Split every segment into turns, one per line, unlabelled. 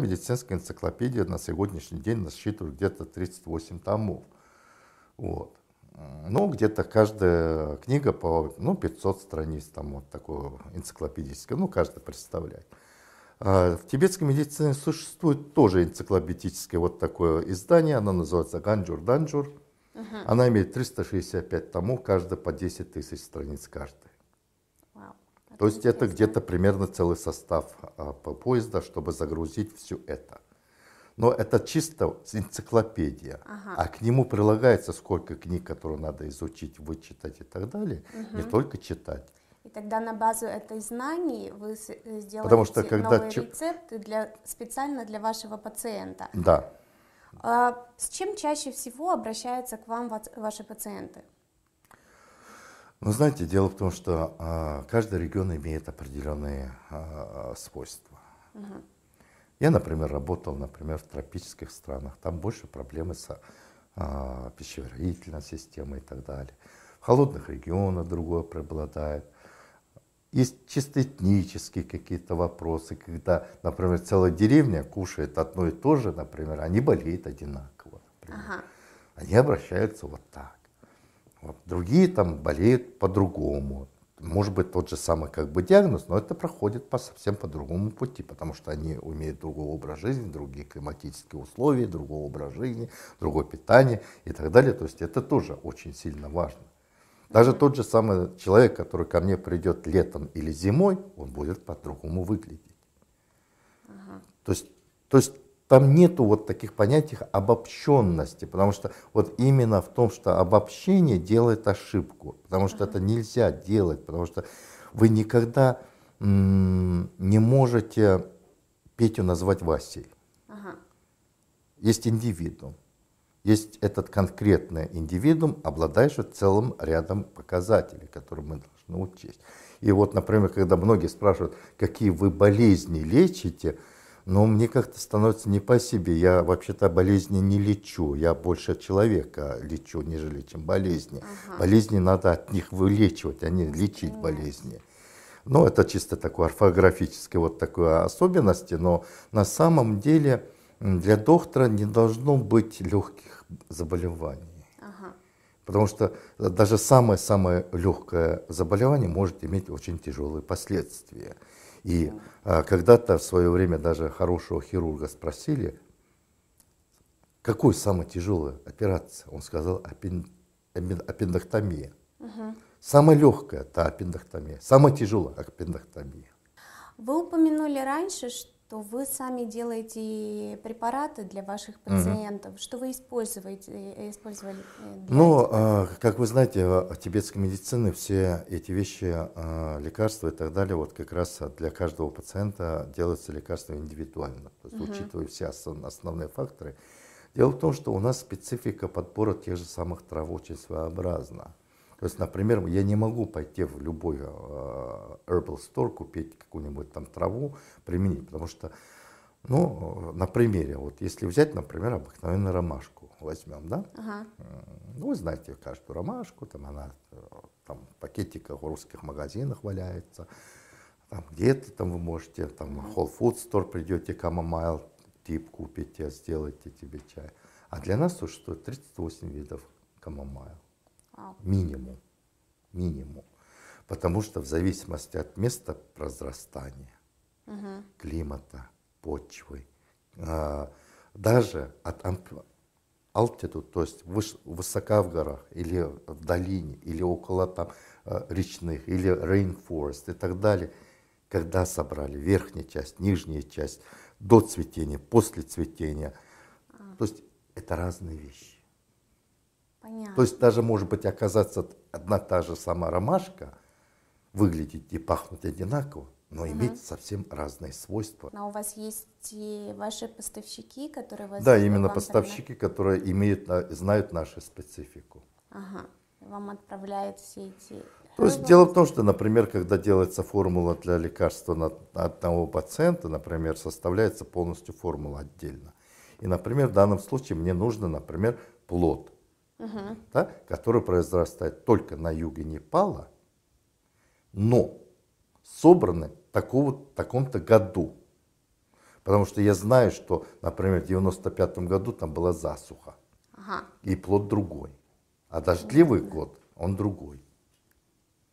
Медицинская энциклопедия на сегодняшний день насчитывает где-то 38 томов. Вот. Ну, где-то каждая книга по ну, 500 страниц, там вот такое энциклопедическое, ну, каждый представляет. А, в тибетской медицине существует тоже энциклопедическое вот такое издание, оно называется «Ганджур-данджур». Она имеет 365 томов, каждая по 10 тысяч страниц каждый. То есть это где-то примерно целый состав а, поезда, чтобы загрузить все это. Но это чисто энциклопедия, ага. а к нему прилагается сколько книг, которые надо изучить, вычитать и так далее, угу. не только читать.
И тогда на базу этой знаний вы э, сделаете Потому что когда новые ч... рецепты для, специально для вашего пациента. Да. А, с чем чаще всего обращаются к вам ваши пациенты?
Ну, знаете, дело в том, что а, каждый регион имеет определенные а, свойства. Угу. Я, например, работал, например, в тропических странах. Там больше проблемы с а, пищеварительной системой и так далее. В холодных регионах другое преобладает. Есть чисто этнические какие-то вопросы, когда, например, целая деревня кушает одно и то же, например, они болеют одинаково. Например. Ага. Они обращаются вот так. Другие там болеют по-другому. Может быть, тот же самый как бы диагноз, но это проходит по совсем по другому пути, потому что они умеют другого образ жизни, другие климатические условия, другого образ жизни, другое питание и так далее. То есть это тоже очень сильно важно. Даже тот же самый человек, который ко мне придет летом или зимой, он будет по-другому выглядеть. Ага. То, есть, то есть там нету вот таких понятий обобщенности, потому что вот именно в том, что обобщение делает ошибку, потому что это нельзя делать, потому что вы никогда не можете Петю назвать Васей. Ага. Есть индивидуум. Есть этот конкретный индивидуум, обладающий целым рядом показателей, которые мы должны учесть. И вот, например, когда многие спрашивают, какие вы болезни лечите, но мне как-то становится не по себе. Я вообще-то болезни не лечу, я больше человека лечу, нежели чем болезни. Ага. Болезни надо от них вылечивать, а не лечить ага. болезни. Ну, это чисто такое орфографическое вот такое особенности, но на самом деле для доктора не должно быть легких заболеваний. Ага. Потому что э, даже самое-самое легкое заболевание может иметь очень тяжелые последствия. И а, когда-то в свое время даже хорошего хирурга спросили, какую самая тяжелую операцию, Он сказал аппен... Угу. Самая легкая – это аппендэктомия. Самая тяжелая – аппендэктомия.
Вы упомянули раньше, что то вы сами делаете препараты для ваших пациентов. Угу. Что вы используете, э, использовали? Э,
ну, этого? А, как вы знаете, в тибетской медицине все эти вещи, а, лекарства и так далее, вот как раз для каждого пациента делаются лекарства индивидуально, то есть угу. учитывая все основные факторы. Дело в том, что у нас специфика подбора тех же самых трав очень своеобразна. То есть, например, я не могу пойти в любой herbal э, store, купить какую-нибудь там траву, применить, потому что, ну, э, на примере, вот если взять, например, обыкновенную ромашку, возьмем, да? Ага. Ну, вы знаете каждую ромашку, там она э, там, в пакетиках в русских магазинах валяется, там где-то там вы можете, там в Whole Food Store придете, камомайл тип купите, сделайте тебе чай. А для нас существует 38 видов камамайл. Минимум. Минимум. Потому что в зависимости от места произрастания, угу. климата, почвы, а, даже от алтитуд, то есть выше, высока в горах или в долине, или около там а, речных, или rainforest и так далее, когда собрали верхняя часть, нижняя часть, до цветения, после цветения. То есть это разные вещи. Понятно. То есть даже может быть оказаться одна та же сама ромашка, выглядеть и пахнуть одинаково, но угу. иметь совсем разные свойства.
Но а у вас есть и ваши поставщики, которые вас... Да, именно поставщики,
тогда... которые имеют, знают нашу специфику.
Ага, вам отправляют все эти... То есть
дело в том, что, например, когда делается формула для лекарства на одного пациента, например, составляется полностью формула отдельно. И, например, в данном случае мне нужно, например, плод угу. да, который произрастает только на юге Непала, но собраны такого, в таком-то году. Потому что я знаю, что, например, в 95 году там была засуха. Ага. И плод другой. А дождливый Интересно. год, он другой.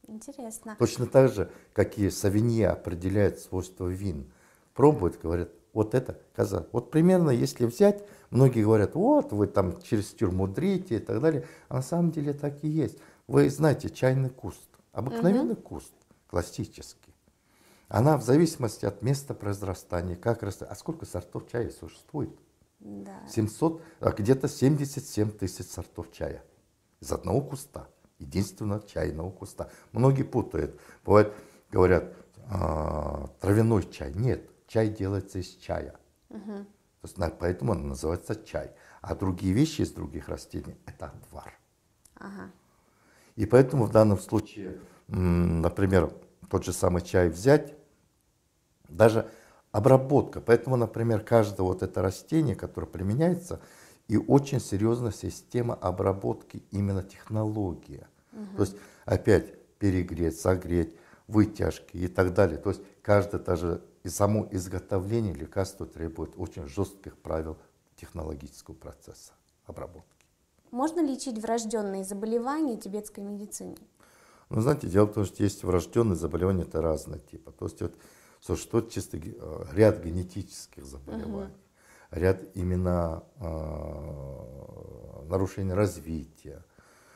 Интересно. Точно
так же, как и савинье определяет свойства вин. Пробуют, говорят, вот это коза. Вот примерно, если взять Многие говорят, вот вы там через тюрьму мудрите и так далее. А на самом деле так и есть. Вы знаете, чайный куст, обыкновенный угу. куст, классический. Она в зависимости от места произрастания, как растет. А сколько сортов чая существует? Да. 700, а где-то 77 тысяч сортов чая из одного куста, единственного чайного куста. Многие путают, бывает, говорят, а, травяной чай. Нет, чай делается из чая. Угу. То есть, поэтому он называется чай. А другие вещи из других растений – это отвар. Ага. И поэтому в данном случае, например, тот же самый чай взять, даже обработка. Поэтому, например, каждое вот это растение, которое применяется, и очень серьезная система обработки, именно технология. Угу. То есть опять перегреть, согреть, вытяжки и так далее. То есть каждое та и само изготовление лекарства требует очень жестких правил технологического процесса обработки.
Можно лечить врожденные заболевания тибетской медицины?
Ну, знаете, дело в том, что есть врожденные заболевания, это разные типы. То есть вот существует чисто э, ряд генетических заболеваний, угу. ряд именно э, нарушений развития.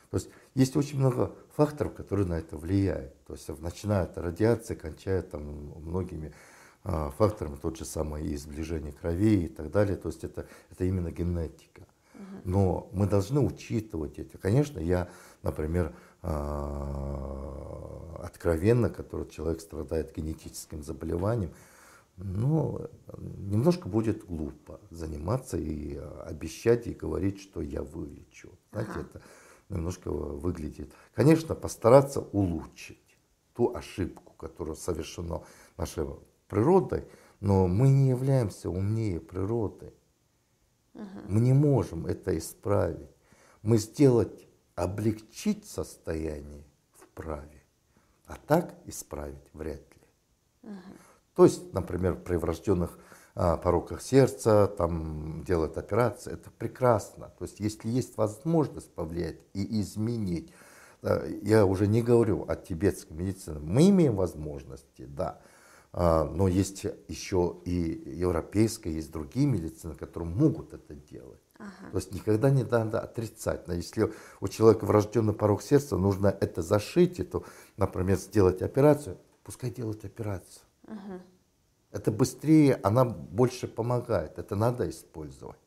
То есть есть очень много факторов, которые на это влияют. То есть начиная от радиации, кончая там многими а, фактором тот же самый и сближение крови и так далее. То есть это, это именно генетика. Но мы должны учитывать это. Конечно, я, например, а, откровенно, который человек страдает генетическим заболеванием, ну немножко будет глупо заниматься и обещать и говорить, что я вылечу. Знаете, ага. это немножко выглядит. Конечно, постараться улучшить ту ошибку, которую совершено наше природой, но мы не являемся умнее природы. Мы не можем это исправить. Мы сделать, облегчить состояние вправе, а так исправить вряд
ли.
То есть, например, при врожденных а, пороках сердца, там делают операции, это прекрасно. То есть, если есть возможность повлиять и изменить, э, я уже не говорю о тибетской медицине, мы имеем возможности, да, а, но есть еще и европейская, есть другие медицины, которые могут это делать. Ага. То есть никогда не надо отрицать. Но если у человека врожденный порог сердца, нужно это зашить, то, например, сделать операцию, пускай делают операцию. Ага. Это быстрее, она больше помогает, это надо использовать.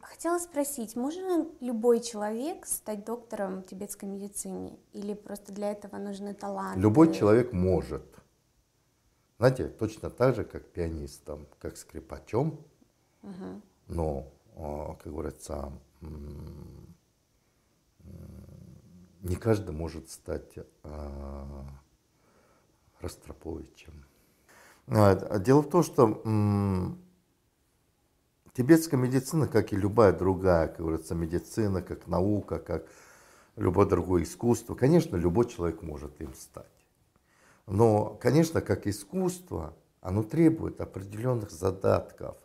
Хотела спросить, можно любой человек стать доктором в тибетской медицине? Или просто для этого нужны таланты? Любой человек
может. Знаете, точно так же, как пианистом, как скрипачом, угу. но, а, как говорится, не каждый может стать а, Ростроповичем. Ну, а, дело в том, что тибетская медицина, как и любая другая, как говорится, медицина, как наука, как любое другое искусство, конечно, любой человек может им стать. Но, конечно, как искусство, оно требует определенных задатков.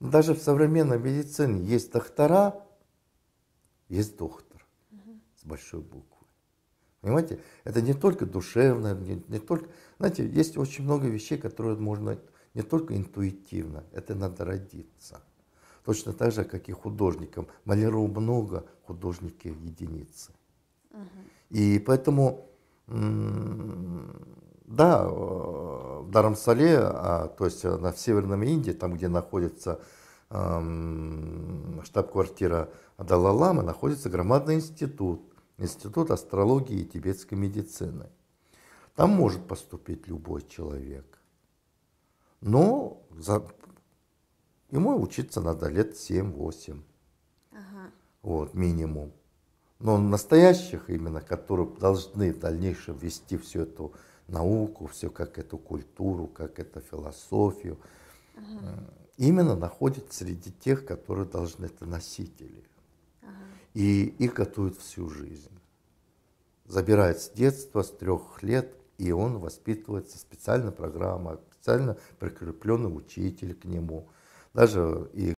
Но даже в современной медицине есть доктора, есть доктор с большой буквы. Понимаете, это не только душевное, не, не только... Знаете, есть очень много вещей, которые можно не только интуитивно, это надо родиться. Точно так же, как и художникам. Маляров много, художники единицы. Угу. И поэтому да, э, в Дарамсале, а, то есть э, на, Северном Индии, там, где находится эм, штаб-квартира Далалама, находится громадный институт, институт астрологии и тибетской медицины. Там может поступить любой человек, но за, ему учиться надо лет 7-8, ага. вот, минимум. Но настоящих именно, которые должны в дальнейшем вести всю эту науку, все как эту культуру, как эту философию, ага. Э, именно находит среди тех, которые должны это носители. Ага. И их готовят всю жизнь. Забирают с детства, с трех лет, и он воспитывается,
специальная программа, специально прикрепленный учитель к нему. Даже и